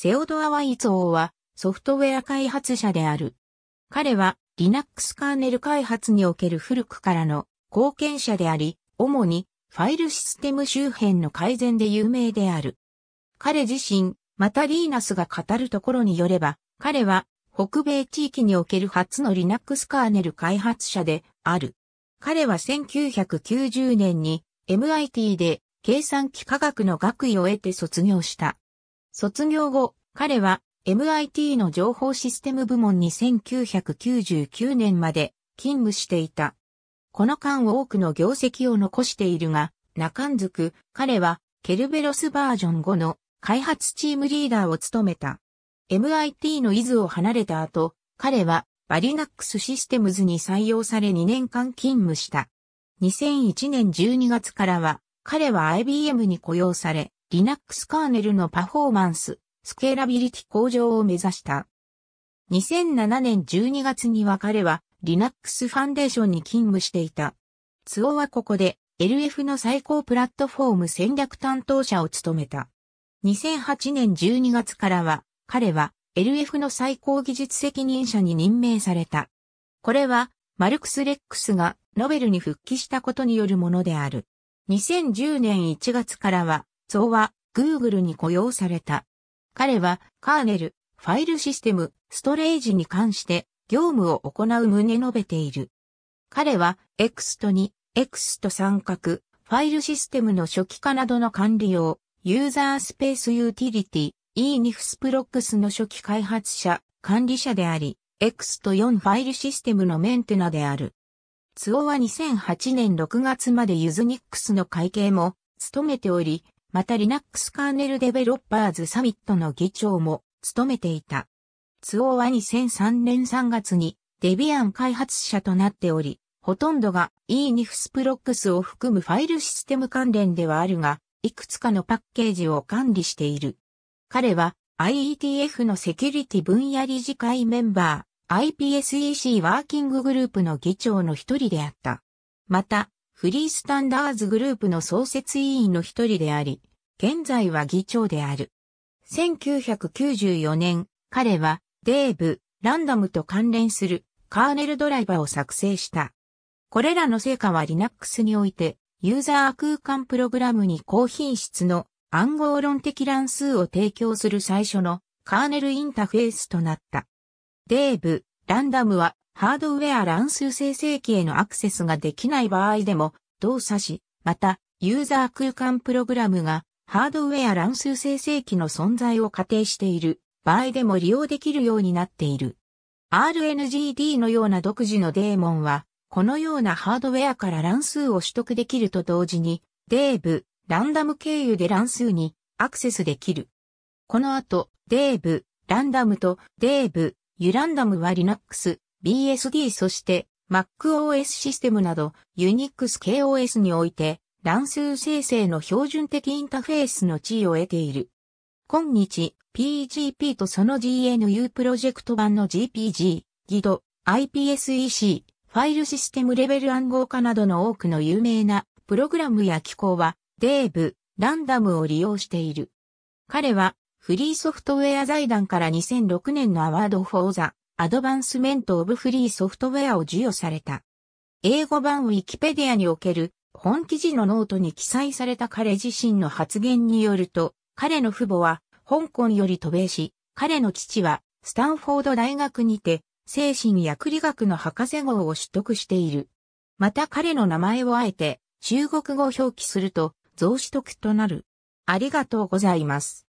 セオドア・ワイツ王はソフトウェア開発者である。彼は Linux カーネル開発における古くからの貢献者であり、主にファイルシステム周辺の改善で有名である。彼自身、またリーナスが語るところによれば、彼は北米地域における初の Linux カーネル開発者である。彼は1990年に MIT で計算機科学の学位を得て卒業した。卒業後、彼は MIT の情報システム部門に1999年まで勤務していた。この間多くの業績を残しているが、中んづく、彼はケルベロスバージョン5の開発チームリーダーを務めた。MIT の伊豆を離れた後、彼はバリナックスシステムズに採用され2年間勤務した。2001年12月からは、彼は IBM に雇用され、Linux カーネルのパフォーマンス、スケーラビリティ向上を目指した。2007年12月には彼は Linux ファンデーションに勤務していた。ツオはここで LF の最高プラットフォーム戦略担当者を務めた。2008年12月からは、彼は LF の最高技術責任者に任命された。これは、マルクス・レックスがノベルに復帰したことによるものである。2010年1月からは、ツオは Google に雇用された。彼はカーネル、ファイルシステム、ストレージに関して業務を行う旨述べている。彼は EXT に EXT 三角、ファイルシステムの初期化などの管理用、ユーザースペースユーティリティ、ENIFSPROX の初期開発者、管理者であり、EXT4 ファイルシステムのメンテナである。ツオは2008年6月までユズニックスの会計も務めており、また Linux カーネルデベロッパーズサミットの議長も務めていた。ツオーは2003年3月にデビアン開発者となっており、ほとんどが ENIFSPROX を含むファイルシステム関連ではあるが、いくつかのパッケージを管理している。彼は IETF のセキュリティ分野理事会メンバー、IPSEC ワーキンググループの議長の一人であった。また、フリースタンダーズグループの創設委員の一人であり、現在は議長である。1994年、彼はデーブ、ランダムと関連するカーネルドライバーを作成した。これらの成果は Linux において、ユーザー空間プログラムに高品質の暗号論的乱数を提供する最初のカーネルインターフェースとなった。デーブ、ランダムはハードウェア乱数生成器へのアクセスができない場合でも動作し、また、ユーザー空間プログラムがハードウェア乱数生成器の存在を仮定している場合でも利用できるようになっている。RNGD のような独自のデーモンは、このようなハードウェアから乱数を取得できると同時に、デーブ、ランダム経由で乱数にアクセスできる。この後、デーブ、ランダムとデーブ、ユランダムは Linux、BSD そして MacOS システムなど Unix KOS において乱数生成の標準的インターフェースの地位を得ている。今日、PGP とその GNU プロジェクト版の GPG、ギド、IPSEC、ファイルシステムレベル暗号化などの多くの有名なプログラムや機構はデーブ、ランダムを利用している。彼はフリーソフトウェア財団から2006年のアワードフォーザアドバンスメントオブフリーソフトウェアを授与された。英語版ウィキペディアにおける本記事のノートに記載された彼自身の発言によると、彼の父母は香港より渡米し、彼の父はスタンフォード大学にて精神薬理学の博士号を取得している。また彼の名前をあえて中国語表記すると増取得となる。ありがとうございます。